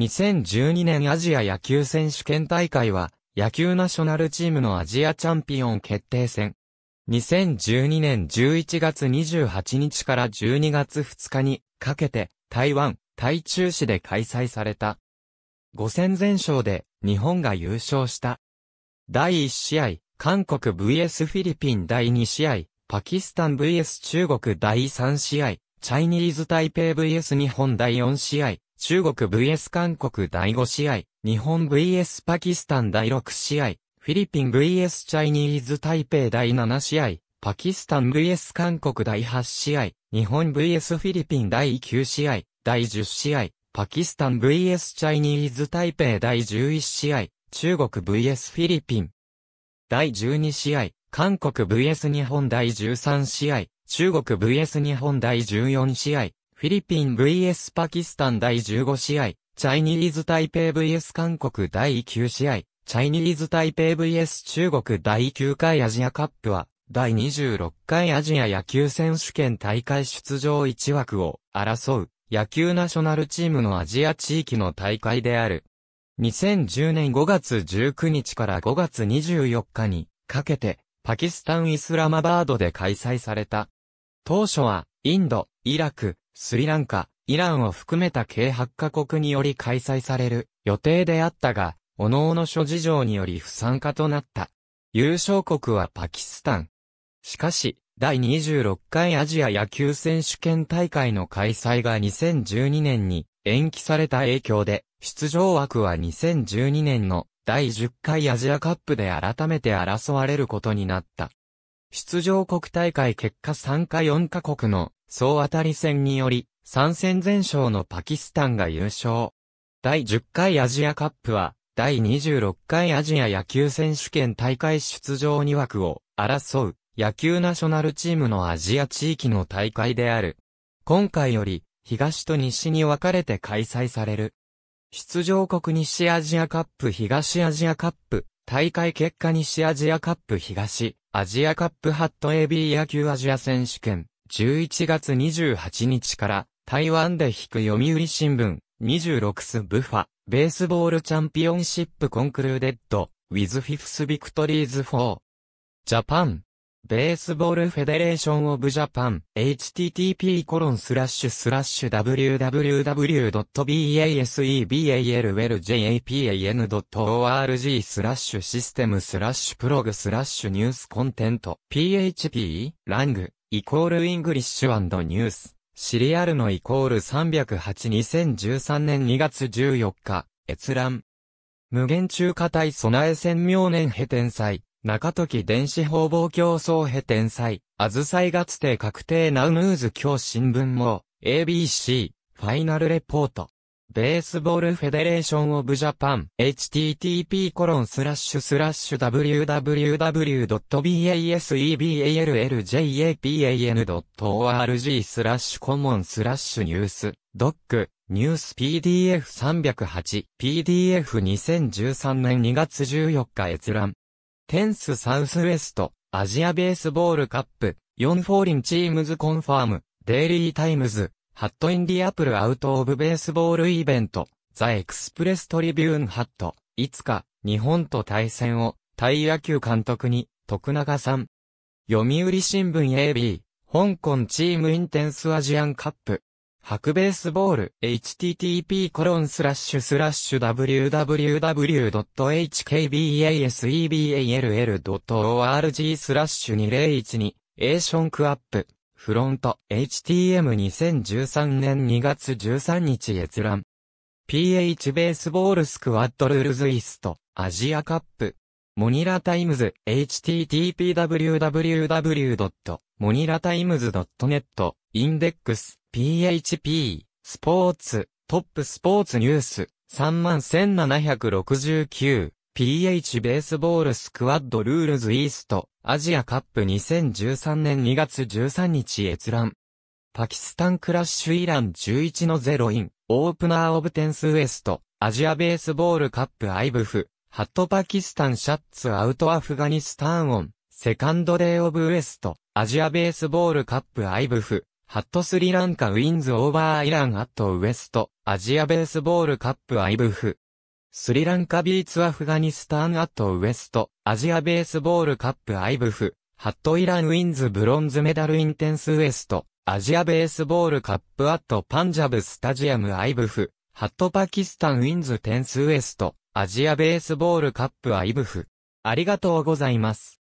2012年アジア野球選手権大会は、野球ナショナルチームのアジアチャンピオン決定戦。2012年11月28日から12月2日にかけて台湾、台中市で開催された。5戦全勝で日本が優勝した。第1試合、韓国 VS フィリピン第2試合、パキスタン VS 中国第3試合、チャイニーズ台北 VS 日本第4試合、中国 VS 韓国第5試合、日本 VS パキスタン第6試合、フィリピン VS チャイニーズ台北第7試合、パキスタン VS 韓国第8試合、日本 VS フィリピン第9試合、第10試合、パキスタン VS チャイニーズ台北第11試合、中国 VS フィリピン。第12試合、韓国 VS 日本第13試合、中国 VS 日本第14試合、フィリピン VS パキスタン第15試合、チャイニーズ台北 VS 韓国第9試合、チャイニーズ台北 VS 中国第9回アジアカップは、第26回アジア野球選手権大会出場1枠を争う野球ナショナルチームのアジア地域の大会である。2010年5月19日から5月24日にかけてパキスタン・イスラマバードで開催された。当初はインド、イラク、スリランカ、イランを含めた計8カ国により開催される予定であったが、各の諸事情により不参加となった。優勝国はパキスタン。しかし、第26回アジア野球選手権大会の開催が2012年に延期された影響で、出場枠は2012年の第10回アジアカップで改めて争われることになった。出場国大会結果参加4カ国の総当たり戦により、参戦全勝のパキスタンが優勝。第10回アジアカップは、第26回アジア野球選手権大会出場2枠を争う野球ナショナルチームのアジア地域の大会である。今回より東と西に分かれて開催される。出場国西アジアカップ東アジアカップ大会結果西アジアカップ東アジアカップハット AB 野球アジア選手権11月28日から台湾で引く読売新聞26スブファベースボールチャンピオンシップコンクルーデッド with fifth victories for Japan ベースボールフェデレーションオブジャパン http コロンスラッシュスラッシュ w w w b a s e b a l w l l j a p a n o r g スラッシュシステムスラッシュプログスラッシュニュースコンテント php ラングイコールイングリッシュニュース、シリアルのイコール3082013年2月14日、閲覧。無限中華対備え千明年へ天才、中時電子放牧。競争へ天才、あずさいがつて確定ナウヌーズ今日新聞も、ABC、ファイナルレポート。ベースボールフェデレーションオブジャパン http コロンスラッシュスラッシュ www.basebljapan.org スラッシュコモンスラッシュニュースドックニュース PDF308 PDF2013 年2月14日閲覧テンスサウスウェストアジアベースボールカップ4フォーリンチームズコンファームデイリータイムズハットインディアプルアウトオブベースボールイベント、ザエクスプレストリビューンハット、いつか、日本と対戦を、タイ野球監督に、徳永さん。読売新聞 AB、香港チームインテンスアジアンカップ。白ベースボール、http コロンスラッシュスラッシュ www.hkbaseball.org スラッシュ2012エーションクアップ。フロント HTM2013 年2月13日閲覧。PH ベースボールスクワットルールズイストアジアカップ。モニラタイムズ http://www.moniratimes.net インデックス PHP スポーツトップスポーツニュース31769 PH ベースボールスクワッドルールズイーストアジアカップ2013年2月13日閲覧。パキスタンクラッシュイラン11の0イン、オープナーオブテンスウエスト、アジアベースボールカップアイブフ、ハットパキスタンシャッツアウトアフガニスタンオン、セカンドデイオブウエスト、アジアベースボールカップアイブフ、ハットスリランカウィンズオーバーイランアットウエスト、アジアベースボールカップアイブフ。スリランカビーツアフガニスタンアットウエスト、アジアベースボールカップアイブフ、ハットイランウィンズブロンズメダルインテンスウエスト、アジアベースボールカップアットパンジャブスタジアムアイブフ、ハットパキスタンウィンズテンスウエスト、アジアベースボールカップアイブフ。ありがとうございます。